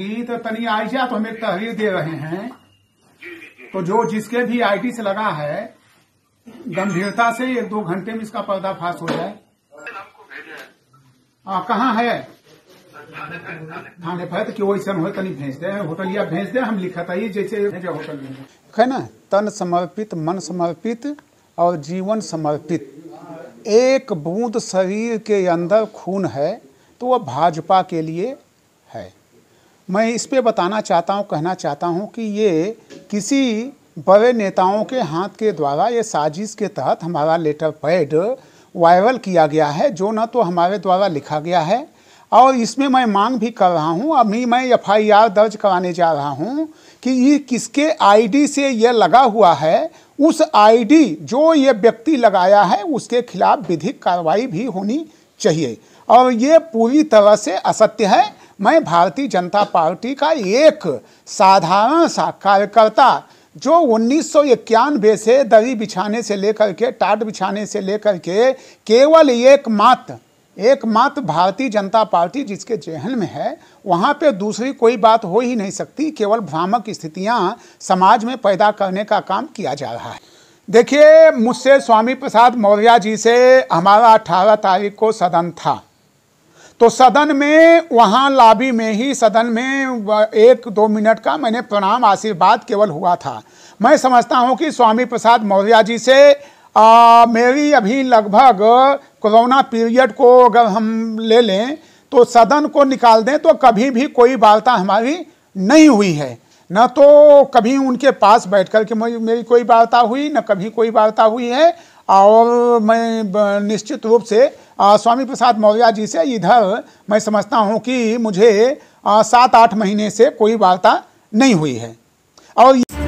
भी तो तनी आईजा तो हमें तहरीर दे रहे हैं तो जो जिसके भी आईटी से लगा है गंभीरता से एक दो घंटे में इसका पर्दाफाश हो जाए हाँ कहाँ है थाने पर तो कि वैसा हो तनी भेज दे होटलिया भेज दे हम लिखा था जैसे होटल है ना तन समर्पित मन समर्पित और जीवन समर्पित एक बूंद शरीर के अंदर खून है तो वह भाजपा के लिए मैं इस पे बताना चाहता हूँ कहना चाहता हूँ कि ये किसी बड़े नेताओं के हाथ के द्वारा ये साजिश के तहत हमारा लेटर पैड वायरल किया गया है जो ना तो हमारे द्वारा लिखा गया है और इसमें मैं मांग भी कर रहा हूँ अभी मैं एफ दर्ज कराने जा रहा हूँ कि ये किसके आईडी से यह लगा हुआ है उस आईडी जो ये व्यक्ति लगाया है उसके खिलाफ विधिक कार्रवाई भी होनी चाहिए और ये पूरी तरह से असत्य है मैं भारतीय जनता पार्टी का एक साधारण सा कार्यकर्ता जो उन्नीस से दरी बिछाने से लेकर के टाट बिछाने से लेकर के केवल एकमात्र एकमात्र भारतीय जनता पार्टी जिसके जेहन में है वहाँ पे दूसरी कोई बात हो ही नहीं सकती केवल भ्रामक स्थितियाँ समाज में पैदा करने का काम किया जा रहा है देखिए मुझसे स्वामी प्रसाद मौर्य जी से हमारा 18 तारीख को सदन था तो सदन में वहाँ लाबी में ही सदन में एक दो मिनट का मैंने प्रणाम आशीर्वाद केवल हुआ था मैं समझता हूँ कि स्वामी प्रसाद मौर्य जी से आ, मेरी अभी लगभग कोरोना पीरियड को अगर हम ले लें तो सदन को निकाल दें तो कभी भी कोई वार्ता हमारी नहीं हुई है न तो कभी उनके पास बैठ कर के मेरी कोई वार्ता हुई न कभी कोई वार्ता हुई है और मैं निश्चित रूप से स्वामी प्रसाद मौर्य जी से इधर मैं समझता हूँ कि मुझे सात आठ महीने से कोई वार्ता नहीं हुई है और ये